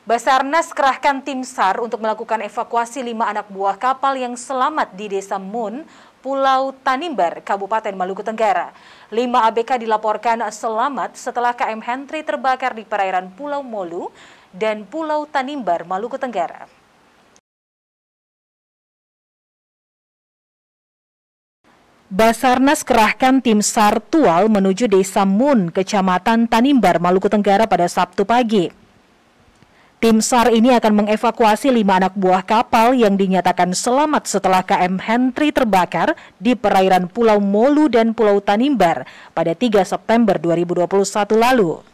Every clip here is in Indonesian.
Basarnas kerahkan tim SAR untuk melakukan evakuasi lima anak buah kapal yang selamat di Desa Mun, Pulau Tanimbar, Kabupaten Maluku Tenggara. Lima ABK dilaporkan selamat setelah KM Henry terbakar di perairan Pulau Molu dan Pulau Tanimbar, Maluku Tenggara. Basarnas kerahkan tim SAR Tual menuju Desa Mun, Kecamatan Tanimbar, Maluku Tenggara pada Sabtu pagi. Tim SAR ini akan mengevakuasi lima anak buah kapal yang dinyatakan selamat setelah KM Henry terbakar di perairan Pulau Molu dan Pulau Tanimbar pada 3 September 2021 lalu.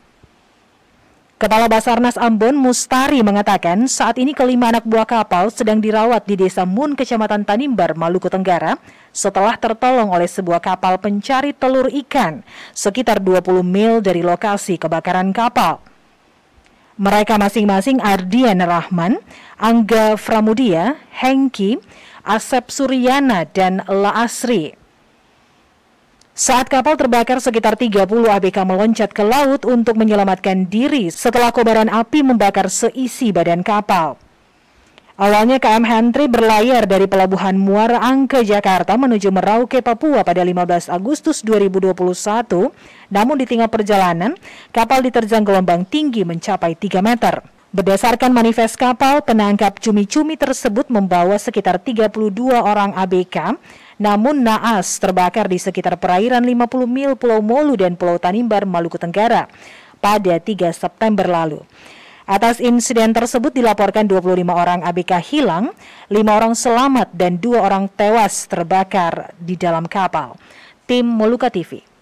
Kepala Basarnas Ambon Mustari mengatakan saat ini kelima anak buah kapal sedang dirawat di Desa Mun, Kecamatan Tanimbar, Maluku Tenggara setelah tertolong oleh sebuah kapal pencari telur ikan sekitar 20 mil dari lokasi kebakaran kapal. Mereka masing-masing Ardian Rahman, Angga Framudia, Hengki, Asep Suryana, dan La Asri. Saat kapal terbakar, sekitar 30 ABK meloncat ke laut untuk menyelamatkan diri setelah kobaran api membakar seisi badan kapal. Awalnya KM Hentri berlayar dari pelabuhan Muara Angke, Jakarta menuju Merauke, Papua pada 15 Agustus 2021. Namun di tengah perjalanan, kapal diterjang gelombang tinggi mencapai 3 meter. Berdasarkan manifest kapal, penangkap cumi-cumi tersebut membawa sekitar 32 orang ABK, namun naas terbakar di sekitar perairan 50 mil Pulau Molu dan Pulau Tanimbar, Maluku Tenggara pada 3 September lalu. Atas insiden tersebut dilaporkan 25 orang ABK hilang, 5 orang selamat dan 2 orang tewas terbakar di dalam kapal. Tim Moluka TV